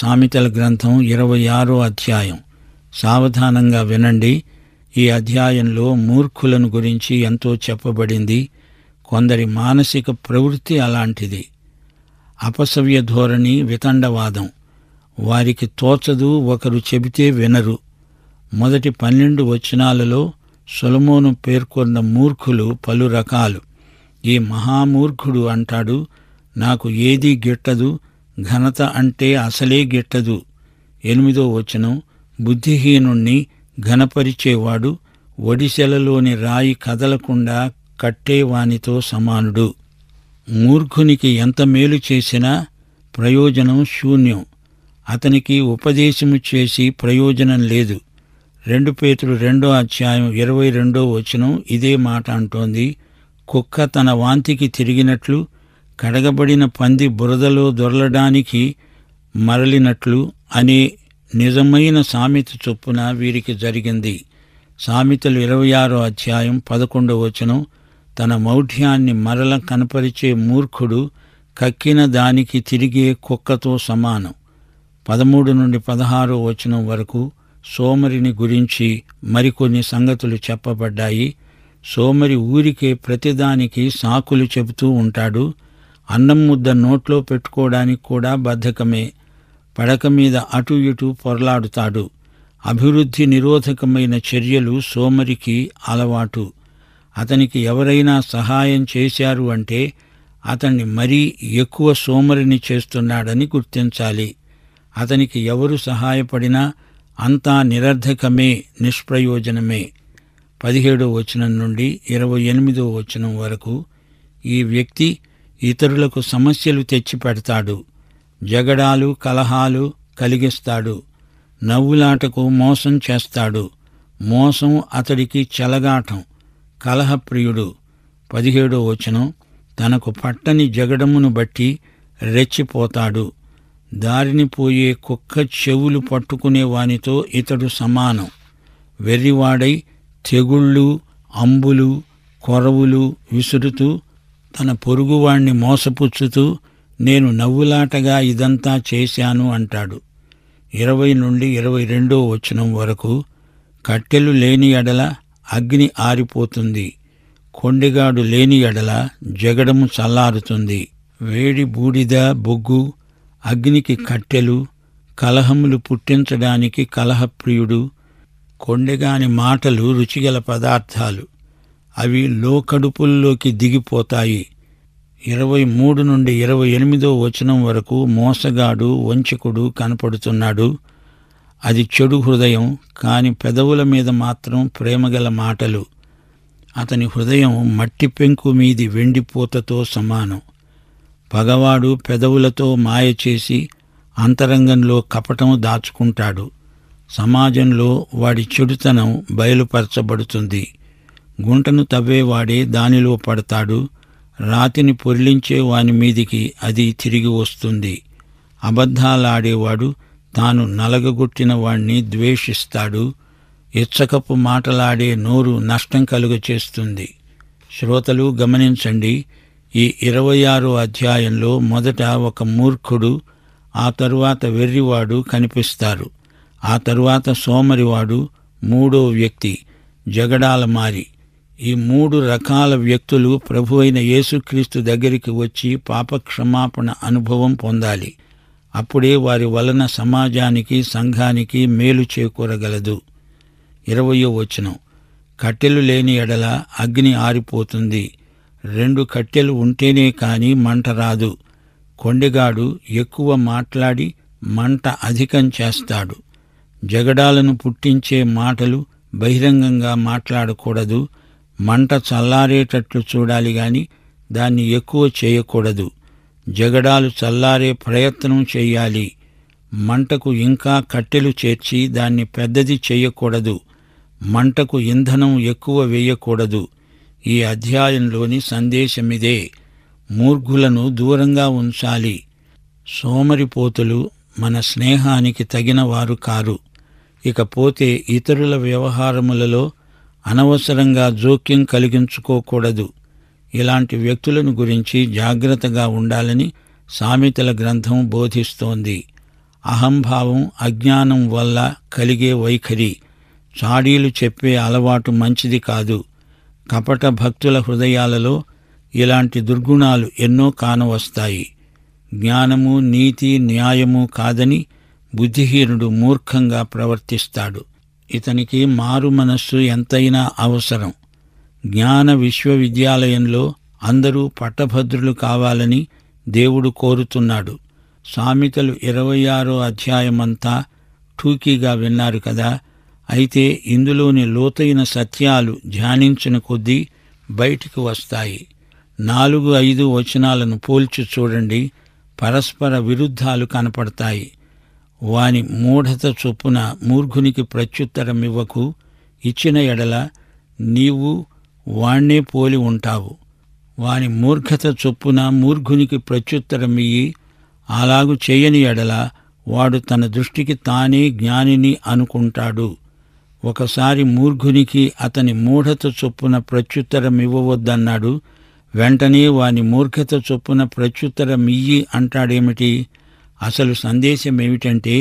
సామెతల గ్రంథం ఇరవై ఆరో అధ్యాయం సావధానంగా వినండి ఈ అధ్యాయంలో మూర్ఖులను గురించి ఎంతో చెప్పబడింది కొందరి మానసిక ప్రవృత్తి అలాంటిది అపసవ్య ధోరణి వితండవాదం వారికి తోచదు ఒకరు చెబితే వినరు మొదటి పన్నెండు వచనాలలో సులమోను పేర్కొన్న మూర్ఖులు పలు రకాలు ఈ మహామూర్ఖుడు అంటాడు నాకు ఏదీ గిట్టదు ఘనత అంటే అసలే గిట్టదు ఎనిమిదో వచనం బుద్ధిహీనుణ్ణి ఘనపరిచేవాడు ఒడిశెలలోని రాయి కదలకుండా కట్టేవానితో సమానుడు మూర్ఖునికి ఎంత మేలు చేసినా ప్రయోజనం శూన్యం అతనికి ఉపదేశము చేసి ప్రయోజనం లేదు రెండు పేతులు రెండో అధ్యాయం ఇరవై రెండో వచనం ఇదే మాట అంటోంది కుక్క తన వాంతికి తిరిగినట్లు కడగబడిన పంది బురదలో దొరలడానికి మరలినట్లు అనే నిజమైన సామెత చొప్పున వీరికి జరిగింది సామెతలు ఇరవై ఆరో అధ్యాయం పదకొండవ వచనం తన మౌఢ్యాన్ని మరల కనపరిచే మూర్ఖుడు కక్కిన దానికి తిరిగే కుక్కతో సమానం పదమూడు నుండి పదహారో వచనం వరకు సోమరిని గురించి మరికొన్ని సంగతులు చెప్పబడ్డాయి సోమరి ఊరికే ప్రతిదానికి సాకులు చెబుతూ ఉంటాడు అన్నం ముద్ద నోట్లో పెట్టుకోవడానికి కూడా బద్ధకమే పడక మీద అటు ఇటు పొరలాడుతాడు అభివృద్ధి నిరోధకమైన చర్యలు సోమరికి అలవాటు అతనికి ఎవరైనా సహాయం చేశారు అంటే అతన్ని మరీ ఎక్కువ సోమరిని చేస్తున్నాడని గుర్తించాలి అతనికి ఎవరు సహాయపడినా అంతా నిరర్ధకమే నిష్ప్రయోజనమే పదిహేడో వచనం నుండి ఇరవై ఎనిమిదో వచనం వరకు ఈ వ్యక్తి ఇతరులకు సమస్యలు తెచ్చిపెడతాడు జగడాలు కలహాలు కలిగిస్తాడు నవ్వులాటకు మోసం చేస్తాడు మోసం అతడికి చెలగాటం కలహప్రియుడు పదిహేడో వచనం తనకు పట్టని జగడమును బట్టి రెచ్చిపోతాడు దారిని పోయే కుక్క చెవులు పట్టుకునే వానితో ఇతడు సమానం వెర్రివాడై తెగుళ్ళు అంబులు కొరవులు విసురుతూ తన పొరుగువాణ్ణి మోసపుచ్చుతూ నేను నవ్వులాటగా ఇదంతా చేశాను అంటాడు ఇరవై నుండి ఇరవై రెండో వచనం వరకు కట్టెలు లేని ఎడల అగ్ని ఆరిపోతుంది కొండిగాడు లేని ఎడల జగడము చల్లారుతుంది వేడి బూడిద బొగ్గు అగ్నికి కట్టెలు కలహములు పుట్టించడానికి కలహప్రియుడు కొండగాని మాటలు రుచిగల పదార్థాలు అవి లోకడుపుల్లోకి దిగిపోతాయి ఇరవై మూడు నుండి ఇరవై ఎనిమిదో వచనం వరకు మోసగాడు వంచకుడు కనపడుతున్నాడు అది చెడు హృదయం కాని పెదవుల మీద మాత్రం ప్రేమగల మాటలు అతని హృదయం మట్టి పెంకు మీది వెండిపోతతో సమానం పగవాడు పెదవులతో మాయ చేసి అంతరంగంలో కపటం దాచుకుంటాడు సమాజంలో వాడి చెడుతనం బయలుపరచబడుతుంది గుంటను తవ్వేవాడే దానిలో పడతాడు రాతిని పొరిలించే వాని మీదికి అది తిరిగి వస్తుంది అబద్ధాలాడేవాడు తాను నలగగొట్టిన వాణ్ణి ద్వేషిస్తాడు ఇచ్చకపు మాటలాడే నోరు నష్టం కలుగచేస్తుంది శ్రోతలు గమనించండి ఈ ఇరవై ఆరో అధ్యాయంలో మొదట ఒక మూర్ఖుడు ఆ తరువాత వెర్రివాడు కనిపిస్తారు ఆ తరువాత సోమరివాడు మూడో వ్యక్తి జగడాలమారి ఈ మూడు రకాల వ్యక్తులు ప్రభు అయిన యేసుక్రీస్తు దగ్గరికి వచ్చి పాపక్షమాపణ అనుభవం పొందాలి అప్పుడే వారి వలన సమాజానికి సంఘానికి మేలు చేకూరగలదు ఇరవయో వచనం కట్టెలు లేని ఎడల అగ్ని ఆరిపోతుంది రెండు కట్టెలు ఉంటేనే కాని మంట రాదు కొండెగాడు ఎక్కువ మాట్లాడి మంట అధికం చేస్తాడు జగడాలను పుట్టించే మాటలు బహిరంగంగా మాట్లాడకూడదు మంట చల్లారేటట్లు చూడాలి గాని దాన్ని ఎక్కువ చేయకూడదు జగడాలు చల్లారే ప్రయత్నం చేయాలి మంటకు ఇంకా కట్టెలు చేర్చి దాన్ని పెద్దది చేయకూడదు మంటకు ఇంధనం ఎక్కువ వేయకూడదు ఈ అధ్యాయంలోని సందేశమిదే మూర్ఘులను దూరంగా ఉంచాలి సోమరిపోతులు మన స్నేహానికి తగినవారు కారు ఇకపోతే ఇతరుల వ్యవహారములలో అనవసరంగా జోక్యం కలిగించుకోకూడదు ఇలాంటి వ్యక్తులను గురించి జాగ్రత్తగా ఉండాలని సామెతల గ్రంథం బోధిస్తోంది అహంభావం అజ్ఞానం వల్ల కలిగే వైఖరి చాడీలు చెప్పే అలవాటు మంచిది కాదు కపట భక్తుల హృదయాలలో ఇలాంటి దుర్గుణాలు ఎన్నో కానవస్తాయి జ్ఞానము నీతి న్యాయము కాదని బుద్ధిహీనుడు మూర్ఖంగా ప్రవర్తిస్తాడు ఇతనికి మారు మనస్సు ఎంతైనా అవసరం జ్ఞాన విశ్వవిద్యాలయంలో అందరూ పట్టభద్రులు కావాలని దేవుడు కోరుతున్నాడు సామెతలు ఇరవై ఆరో అధ్యాయమంతా టూకీగా విన్నారు కదా అయితే ఇందులోని లోతైన సత్యాలు ధ్యానించిన కొద్దీ బయటికి వస్తాయి నాలుగు ఐదు వచనాలను పోల్చి చూడండి పరస్పర విరుద్ధాలు కనపడతాయి వాని మూఢత చొప్పున ప్రత్యుత్తరం ప్రత్యుత్తరమివ్వకు ఇచ్చిన ఎడల నీవు వాణ్ణే పోలి ఉంటావు వాని మూర్ఖత చొప్పున ప్రత్యుత్తరం ప్రత్యుత్తరమియ్యి అలాగు చేయని ఎడల వాడు తన దృష్టికి తానే జ్ఞానిని అనుకుంటాడు ఒకసారి మూర్ఘునికి అతని మూఢత చొప్పున ప్రత్యుత్తరమివ్వవద్దన్నాడు వెంటనే వాని మూర్ఖత చొప్పున ప్రత్యుత్తరమియ్యి అంటాడేమిటి అసలు సందేశం ఏమిటంటే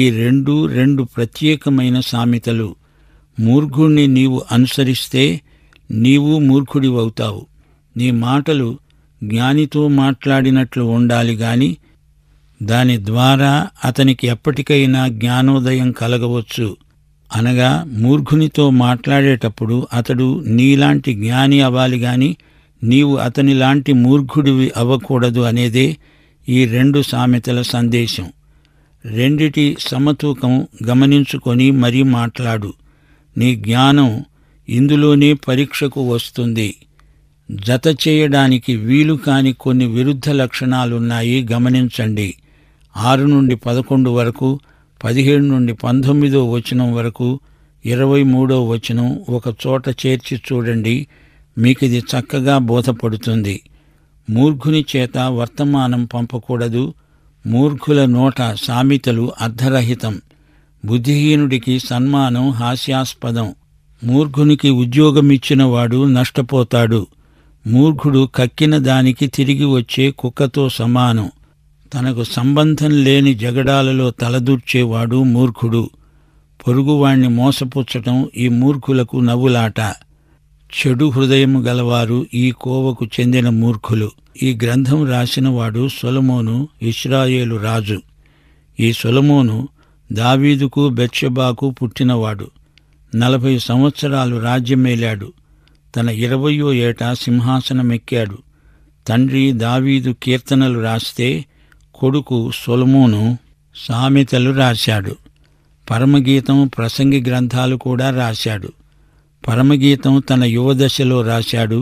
ఈ రెండు రెండు ప్రత్యేకమైన సామెతలు మూర్ఖుణ్ణి నీవు అనుసరిస్తే నీవు మూర్ఖుడివవుతావు నీ మాటలు జ్ఞానితో మాట్లాడినట్లు ఉండాలి గాని దాని ద్వారా అతనికి ఎప్పటికైనా జ్ఞానోదయం కలగవచ్చు అనగా మూర్ఖునితో మాట్లాడేటప్పుడు అతడు నీలాంటి జ్ఞాని అవ్వాలి గాని నీవు అతనిలాంటి మూర్ఖుడివి అవ్వకూడదు అనేదే ఈ రెండు సామెతల సందేశం రెండిటి సమతూకం గమనించుకొని మరీ మాట్లాడు నీ జ్ఞానం ఇందులోనే పరీక్షకు వస్తుంది జత చేయడానికి వీలు కాని కొన్ని విరుద్ధ లక్షణాలున్నాయి గమనించండి ఆరు నుండి పదకొండు వరకు పదిహేడు నుండి పంతొమ్మిదో వచనం వరకు ఇరవై మూడో వచనం ఒక చోట చేర్చి చూడండి మీకు ఇది చక్కగా బోధపడుతుంది మూర్ఖుని చేత వర్తమానం పంపకూడదు మూర్ఖుల నోట సామెతలు అర్ధరహితం బుద్ధిహీనుడికి సన్మానం హాస్యాస్పదం మూర్ఖునికి ఉద్యోగమిచ్చినవాడు నష్టపోతాడు మూర్ఖుడు కక్కిన దానికి తిరిగి వచ్చే కుక్కతో సమానం తనకు సంబంధం లేని జగడాలలో తలదూర్చేవాడు మూర్ఖుడు పొరుగువాణ్ణి మోసపుచ్చటం ఈ మూర్ఖులకు నవ్వులాట చెడు హృదయము గలవారు ఈ కోవకు చెందిన మూర్ఖులు ఈ గ్రంథం రాసినవాడు సొలమోను ఇస్రాయేలు రాజు ఈ సొలమోను దావీదుకు బెత్షబాకు పుట్టినవాడు నలభై సంవత్సరాలు రాజ్యమేలాడు తన ఇరవయో ఏట సింహాసనమెక్కాడు తండ్రి దావీదు కీర్తనలు రాస్తే కొడుకు సొలమోను సామెతలు రాశాడు పరమగీతం ప్రసంగి గ్రంథాలు కూడా రాశాడు పరమగీతం తన యువదశలో రాశాడు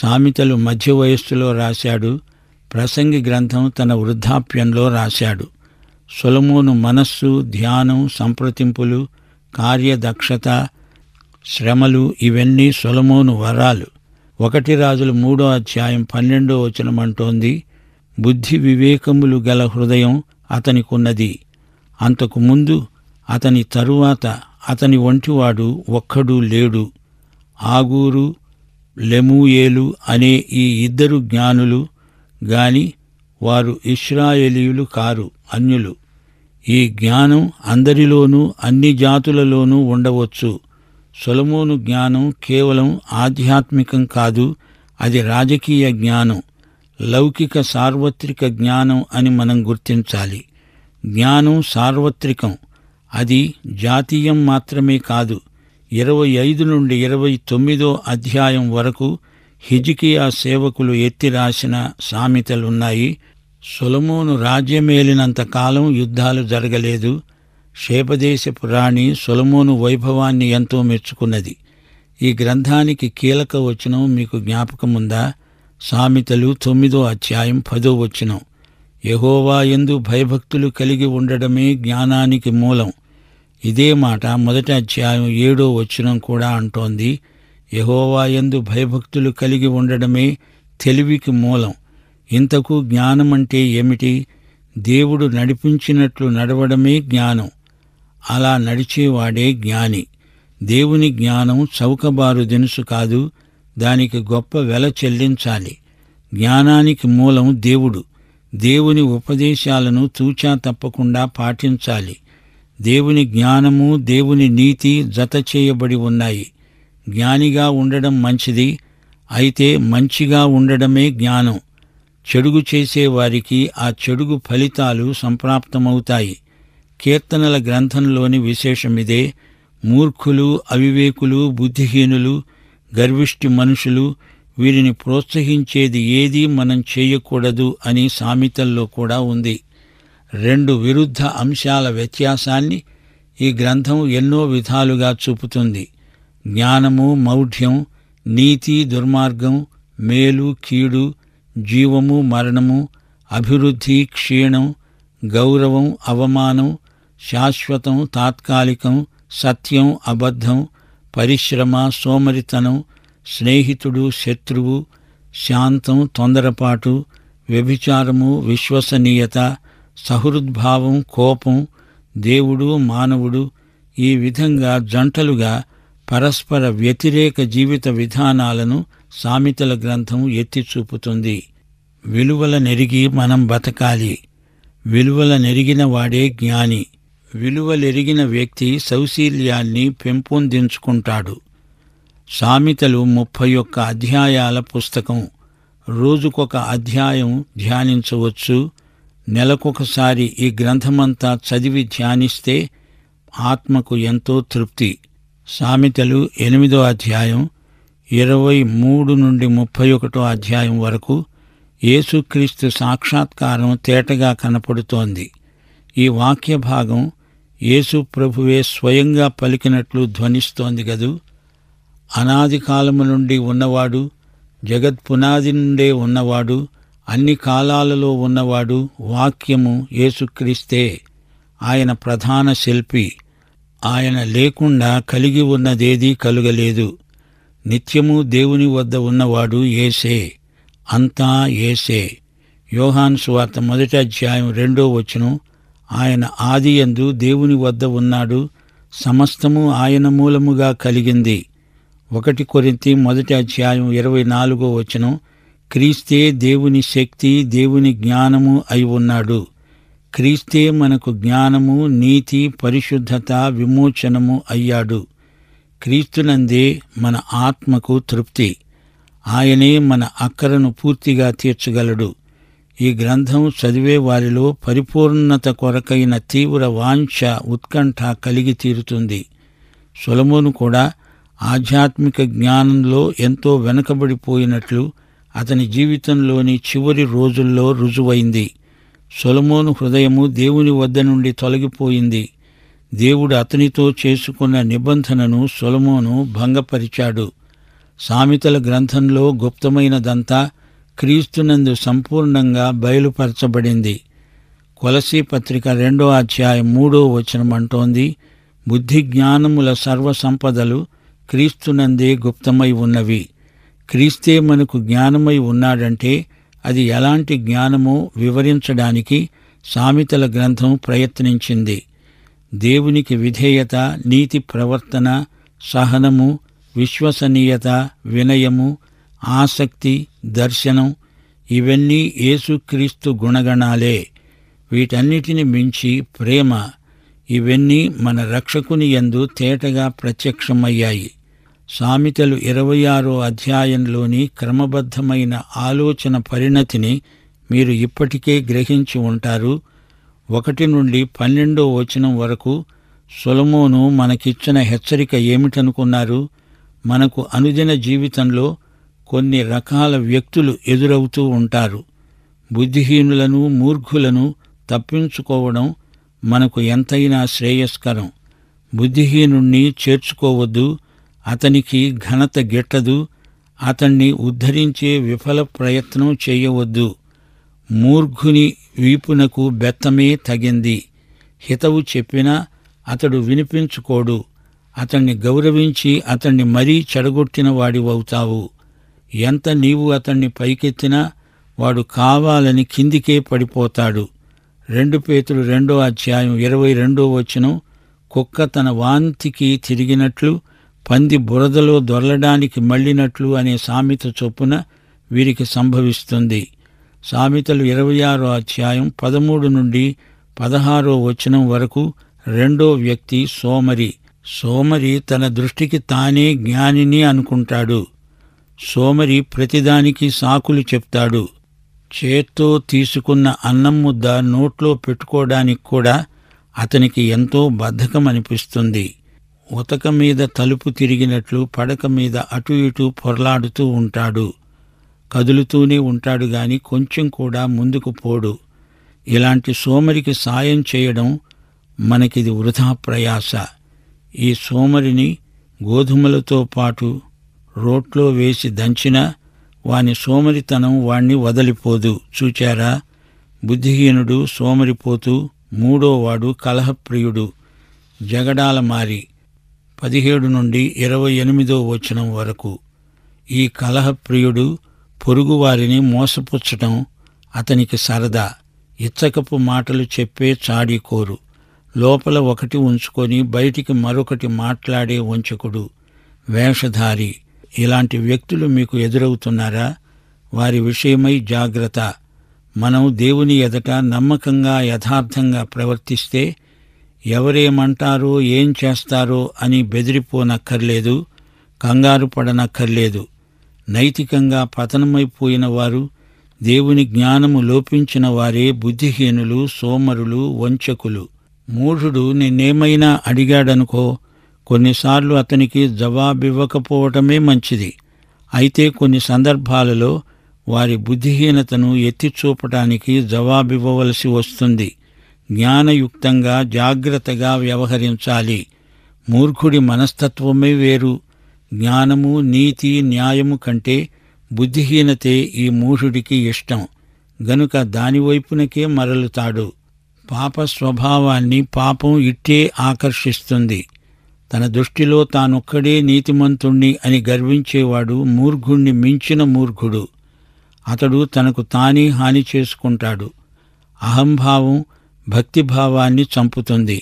సామెతలు మధ్య వయస్సులో రాశాడు ప్రసంగి గ్రంథం తన వృద్ధాప్యంలో రాశాడు సులమోను మనస్సు ధ్యానం సంప్రతింపులు కార్యదక్షత శ్రమలు ఇవన్నీ సులమోను వరాలు ఒకటి రాజుల మూడో అధ్యాయం పన్నెండో వచనమంటోంది బుద్ధి వివేకములు గల హృదయం అతనికున్నది అంతకుముందు అతని తరువాత అతని వంటివాడు ఒక్కడూ లేడు ఆగూరు లెమూయేలు అనే ఈ ఇద్దరు జ్ఞానులు గాని వారు ఇస్రాయేలీయులు కారు అన్యులు ఈ జ్ఞానం అందరిలోనూ అన్ని జాతులలోనూ ఉండవచ్చు సొలమోను జ్ఞానం కేవలం ఆధ్యాత్మికం కాదు అది రాజకీయ జ్ఞానం లౌకిక సార్వత్రిక జ్ఞానం అని మనం గుర్తించాలి జ్ఞానం సార్వత్రికం అది జాతీయం మాత్రమే కాదు ఇరవై ఐదు నుండి ఇరవై తొమ్మిదో అధ్యాయం వరకు హిజికియా సేవకులు ఎత్తిరాసిన సామెతలున్నాయి సొలమోను రాజ్యమేలినంత కాలం యుద్ధాలు జరగలేదు శేపదేశపు రాణి సొలమోను వైభవాన్ని ఎంతో మెచ్చుకున్నది ఈ గ్రంథానికి కీలక వచనం మీకు జ్ఞాపకముందా సామెతలు తొమ్మిదో అధ్యాయం పదో వచనం యహోవా ఎందు భయభక్తులు కలిగి ఉండడమే జ్ఞానానికి మూలం ఇదే మాట మొదటి అధ్యాయం ఏడో వచనం కూడా అంటోంది యహోవాయందు భయభక్తులు కలిగి ఉండడమే తెలివికి మూలం ఇంతకు జ్ఞానం అంటే ఏమిటి దేవుడు నడిపించినట్లు నడవడమే జ్ఞానం అలా నడిచేవాడే జ్ఞాని దేవుని జ్ఞానం చౌకబారు దినుసు కాదు దానికి గొప్ప వెల చెల్లించాలి జ్ఞానానికి మూలం దేవుడు దేవుని ఉపదేశాలను తూచా తప్పకుండా పాటించాలి దేవుని జ్ఞానము దేవుని నీతి జత చేయబడి ఉన్నాయి జ్ఞానిగా ఉండడం మంచిది అయితే మంచిగా ఉండడమే జ్ఞానం చెడుగు చేసేవారికి ఆ చెడుగు ఫలితాలు సంప్రాప్తమవుతాయి కీర్తనల గ్రంథంలోని విశేషమిదే మూర్ఖులు అవివేకులు బుద్ధిహీనులు గర్విష్టి మనుషులు వీరిని ప్రోత్సహించేది ఏదీ మనం చేయకూడదు అని సామెతల్లో కూడా ఉంది రెండు విరుద్ధ అంశాల వ్యత్యాసాన్ని ఈ గ్రంథం ఎన్నో విధాలుగా చూపుతుంది జ్ఞానము మౌఢ్యం నీతి దుర్మార్గం మేలు కీడు జీవము మరణము అభివృద్ధి క్షీణం గౌరవం అవమానం శాశ్వతం తాత్కాలికం సత్యం అబద్ధం పరిశ్రమ సోమరితనం స్నేహితుడు శత్రువు శాంతం తొందరపాటు వ్యభిచారము విశ్వసనీయత సహృద్భావం కోపం దేవుడు మానవుడు ఈ విధంగా జంటలుగా పరస్పర వ్యతిరేక జీవిత విధానాలను సామెతల గ్రంథం ఎత్తి చూపుతుంది విలువల నెరిగి మనం బతకాలి విలువల నెరిగిన వాడే జ్ఞాని విలువలెరిగిన వ్యక్తి సౌశీల్యాన్ని పెంపొందించుకుంటాడు సామెతలు ముప్పై ఒక్క అధ్యాయాల పుస్తకం రోజుకొక అధ్యాయం ధ్యానించవచ్చు నెలకొకసారి ఈ గ్రంథమంతా చదివి ధ్యానిస్తే ఆత్మకు ఎంతో తృప్తి సామెతలు ఎనిమిదో అధ్యాయం ఇరవై మూడు నుండి ముప్పై ఒకటో అధ్యాయం వరకు యేసుక్రీస్తు సాక్షాత్కారం తేటగా కనపడుతోంది ఈ వాక్య భాగం యేసు ప్రభువే స్వయంగా పలికినట్లు ధ్వనిస్తోంది గదు అనాది కాలము నుండి ఉన్నవాడు జగత్ పునాది నుండే ఉన్నవాడు అన్ని కాలాలలో ఉన్నవాడు వాక్యము యేసుక్రీస్తే ఆయన ప్రధాన శిల్పి ఆయన లేకుండా కలిగి ఉన్నదేదీ కలుగలేదు నిత్యము దేవుని వద్ద ఉన్నవాడు ఏసే అంతా ఏసే యోహాన్ సువార్త మొదటి అధ్యాయం రెండో వచ్చును ఆయన ఆది ఎందు దేవుని వద్ద ఉన్నాడు సమస్తము ఆయన మూలముగా కలిగింది ఒకటి కొరింతి మొదటి అధ్యాయం ఇరవై నాలుగో వచనం క్రీస్తే దేవుని శక్తి దేవుని జ్ఞానము అయి ఉన్నాడు క్రీస్తే మనకు జ్ఞానము నీతి పరిశుద్ధత విమోచనము అయ్యాడు క్రీస్తునందే మన ఆత్మకు తృప్తి ఆయనే మన అక్కరను పూర్తిగా తీర్చగలడు ఈ గ్రంథం చదివే వారిలో పరిపూర్ణత కొరకైన తీవ్ర వాంఛ ఉత్కంఠ కలిగి తీరుతుంది సులమును కూడా ఆధ్యాత్మిక జ్ఞానంలో ఎంతో వెనుకబడిపోయినట్లు అతని జీవితంలోని చివరి రోజుల్లో రుజువైంది సొలమోను హృదయము దేవుని వద్ద నుండి తొలగిపోయింది దేవుడు అతనితో చేసుకున్న నిబంధనను సొలమోను భంగపరిచాడు సామెతల గ్రంథంలో గుప్తమైనదంతా క్రీస్తునందు సంపూర్ణంగా బయలుపరచబడింది కొలసీ పత్రిక రెండో అధ్యాయం మూడో వచనమంటోంది బుద్ధి జ్ఞానముల సర్వసంపదలు క్రీస్తునందే గుప్తమై ఉన్నవి క్రీస్తే మనకు జ్ఞానమై ఉన్నాడంటే అది ఎలాంటి జ్ఞానమో వివరించడానికి సామెతల గ్రంథం ప్రయత్నించింది దేవునికి విధేయత నీతి ప్రవర్తన సహనము విశ్వసనీయత వినయము ఆసక్తి దర్శనం ఇవన్నీ యేసుక్రీస్తు గుణగణాలే వీటన్నిటిని మించి ప్రేమ ఇవన్నీ మన రక్షకుని యందు తేటగా ప్రత్యక్షమయ్యాయి సామెతలు ఇరవై ఆరో అధ్యాయంలోని క్రమబద్ధమైన ఆలోచన పరిణతిని మీరు ఇప్పటికే గ్రహించి ఉంటారు ఒకటి నుండి పన్నెండో వచనం వరకు సొలమోను మనకిచ్చిన హెచ్చరిక ఏమిటనుకున్నారు మనకు అనుదిన జీవితంలో కొన్ని రకాల వ్యక్తులు ఎదురవుతూ ఉంటారు బుద్ధిహీనులను మూర్ఖులను తప్పించుకోవడం మనకు ఎంతైనా శ్రేయస్కరం బుద్ధిహీనుణ్ణి చేర్చుకోవద్దు అతనికి ఘనత గెట్టదు అతణ్ణి ఉద్ధరించే విఫల ప్రయత్నం చేయవద్దు మూర్ఘుని వీపునకు బెత్తమే తగింది హితవు చెప్పినా అతడు వినిపించుకోడు అతణ్ణి గౌరవించి అతణ్ణి మరీ చెడగొట్టిన వాడివవుతావు ఎంత నీవు అతణ్ణి పైకెత్తినా వాడు కావాలని కిందికే పడిపోతాడు రెండు పేతులు రెండో అధ్యాయం ఇరవై రెండో వచనం కుక్క తన వాంతికి తిరిగినట్లు పంది బురదలో దొరలడానికి మళ్ళినట్లు అనే సామెత చొప్పున వీరికి సంభవిస్తుంది సామెతలు ఇరవై ఆరో అధ్యాయం పదమూడు నుండి పదహారో వచనం వరకు రెండో వ్యక్తి సోమరి సోమరి తన దృష్టికి తానే జ్ఞానిని అనుకుంటాడు సోమరి ప్రతిదానికి సాకులు చెప్తాడు చేత్తో తీసుకున్న అన్నం ముద్ద నోట్లో పెట్టుకోవడానికి కూడా అతనికి ఎంతో బద్ధకం అనిపిస్తుంది ఉతక మీద తలుపు తిరిగినట్లు పడక మీద అటు ఇటు పొరలాడుతూ ఉంటాడు కదులుతూనే ఉంటాడు గాని కొంచెం కూడా ముందుకు పోడు ఇలాంటి సోమరికి సాయం చేయడం మనకిది వృధా ప్రయాస ఈ సోమరిని గోధుమలతో పాటు రోట్లో వేసి దంచినా వాని సోమరితనం వాణ్ణి వదలిపోదు చూచారా బుద్ధిహీనుడు సోమరిపోతూ మూడోవాడు కలహప్రియుడు జగడాల మారి పదిహేడు నుండి ఇరవై ఎనిమిదో వచనం వరకు ఈ కలహప్రియుడు పొరుగువారిని మోసపుచ్చటం అతనికి సరదా ఇచ్చకపు మాటలు చెప్పే చాడీకోరు లోపల ఒకటి ఉంచుకొని బయటికి మరొకటి మాట్లాడే వంచకుడు వేషధారి ఇలాంటి వ్యక్తులు మీకు ఎదురవుతున్నారా వారి విషయమై జాగ్రత్త మనం దేవుని ఎదట నమ్మకంగా యథార్థంగా ప్రవర్తిస్తే ఎవరేమంటారో ఏం చేస్తారో అని బెదిరిపోనక్కర్లేదు కంగారు పడనక్కర్లేదు నైతికంగా పతనమైపోయిన వారు దేవుని జ్ఞానము లోపించిన వారే బుద్ధిహీనులు సోమరులు వంచకులు మూఢుడు నిన్నేమైనా అడిగాడనుకో కొన్నిసార్లు అతనికి జవాబివ్వకపోవటమే మంచిది అయితే కొన్ని సందర్భాలలో వారి బుద్ధిహీనతను ఎత్తిచూపటానికి జవాబివ్వవలసి వస్తుంది జ్ఞానయుక్తంగా జాగ్రత్తగా వ్యవహరించాలి మూర్ఖుడి మనస్తత్వమే వేరు జ్ఞానము నీతి న్యాయము కంటే బుద్ధిహీనతే ఈ మూఢుడికి ఇష్టం గనుక దానివైపునకే మరలుతాడు పాప స్వభావాన్ని పాపం ఇట్టే ఆకర్షిస్తుంది తన దృష్టిలో తానొక్కడే నీతిమంతుణ్ణి అని గర్వించేవాడు మూర్ఘుణ్ణి మించిన మూర్ఘుడు అతడు తనకు తానే హాని చేసుకుంటాడు అహంభావం భక్తిభావాన్ని చంపుతుంది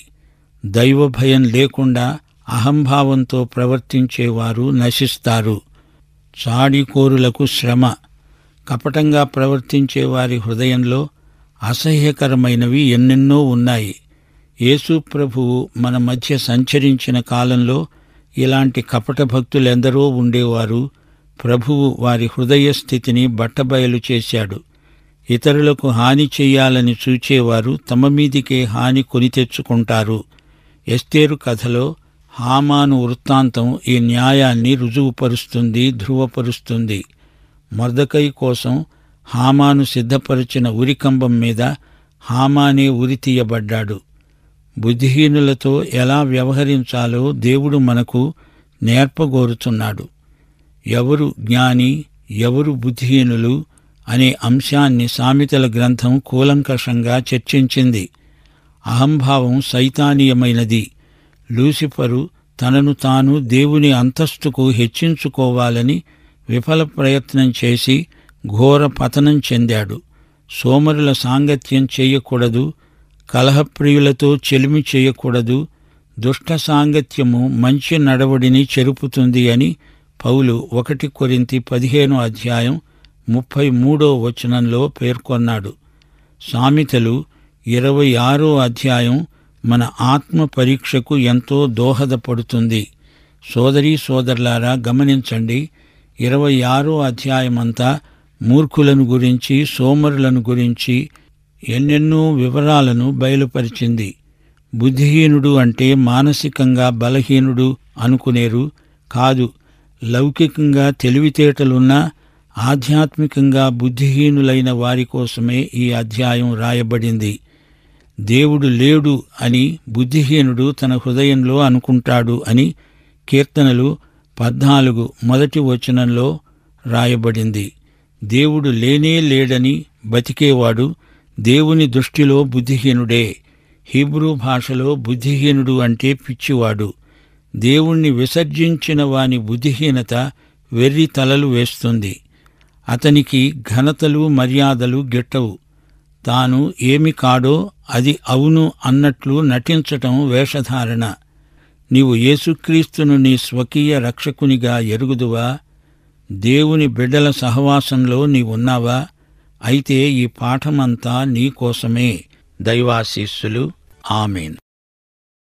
దైవభయం లేకుండా అహంభావంతో ప్రవర్తించేవారు నశిస్తారు చాడికోరులకు శ్రమ కపటంగా ప్రవర్తించే వారి హృదయంలో అసహ్యకరమైనవి ఎన్నెన్నో ఉన్నాయి యేసుప్రభువు ప్రభువు మన మధ్య సంచరించిన కాలంలో ఇలాంటి కపట భక్తులెందరో ఉండేవారు ప్రభువు వారి హృదయ స్థితిని బట్టబయలు చేశాడు ఇతరులకు హాని చేయాలని చూచేవారు తమ మీదికే హాని కొని తెచ్చుకుంటారు ఎస్తేరు కథలో హామాను వృత్తాంతం ఈ న్యాయాన్ని రుజువుపరుస్తుంది ధృవపరుస్తుంది మర్దకై కోసం హామాను సిద్ధపరిచిన ఉరికంబం మీద హామానే ఉరితీయబడ్డాడు బుద్ధిహీనులతో ఎలా వ్యవహరించాలో దేవుడు మనకు నేర్పగోరుతున్నాడు ఎవరు జ్ఞాని ఎవరు బుద్ధిహీనులు అనే అంశాన్ని సామెతల గ్రంథం కూలంకషంగా చర్చించింది అహంభావం సైతానీయమైనది లూసిఫరు తనను తాను దేవుని అంతస్తుకు హెచ్చించుకోవాలని విఫల ప్రయత్నం చేసి ఘోర పతనం చెందాడు సోమరుల సాంగత్యం చేయకూడదు కలహప్రియులతో చెలిమి చేయకూడదు దుష్ట సాంగత్యము మంచి నడవడిని చెరుపుతుంది అని పౌలు ఒకటి కొరింతి పదిహేను అధ్యాయం ముప్పై మూడో వచనంలో పేర్కొన్నాడు సామెతలు ఇరవై ఆరో అధ్యాయం మన ఆత్మ పరీక్షకు ఎంతో దోహదపడుతుంది సోదరీ సోదరులారా గమనించండి ఇరవై ఆరో అధ్యాయమంతా మూర్ఖులను గురించి సోమరులను గురించి ఎన్నెన్నో వివరాలను బయలుపరిచింది బుద్ధిహీనుడు అంటే మానసికంగా బలహీనుడు అనుకునేరు కాదు లౌకికంగా తెలివితేటలున్నా ఆధ్యాత్మికంగా బుద్ధిహీనులైన వారి కోసమే ఈ అధ్యాయం రాయబడింది దేవుడు లేడు అని బుద్ధిహీనుడు తన హృదయంలో అనుకుంటాడు అని కీర్తనలు పద్నాలుగు మొదటి వచనంలో రాయబడింది దేవుడు లేనే లేడని బతికేవాడు దేవుని దృష్టిలో బుద్ధిహీనుడే హీబ్రూ భాషలో బుద్ధిహీనుడు అంటే పిచ్చివాడు దేవుణ్ణి విసర్జించిన వాని బుద్ధిహీనత వెర్రి తలలు వేస్తుంది అతనికి ఘనతలు మర్యాదలు గిట్టవు తాను ఏమి కాడో అది అవును అన్నట్లు నటించటం వేషధారణ నీవు యేసుక్రీస్తును నీ స్వకీయ రక్షకునిగా ఎరుగుదువా దేవుని బిడ్డల సహవాసంలో నీవున్నావా అయితే ఈ పాఠమంతా నీకోసమే దైవాశీస్సులు ఆమెన్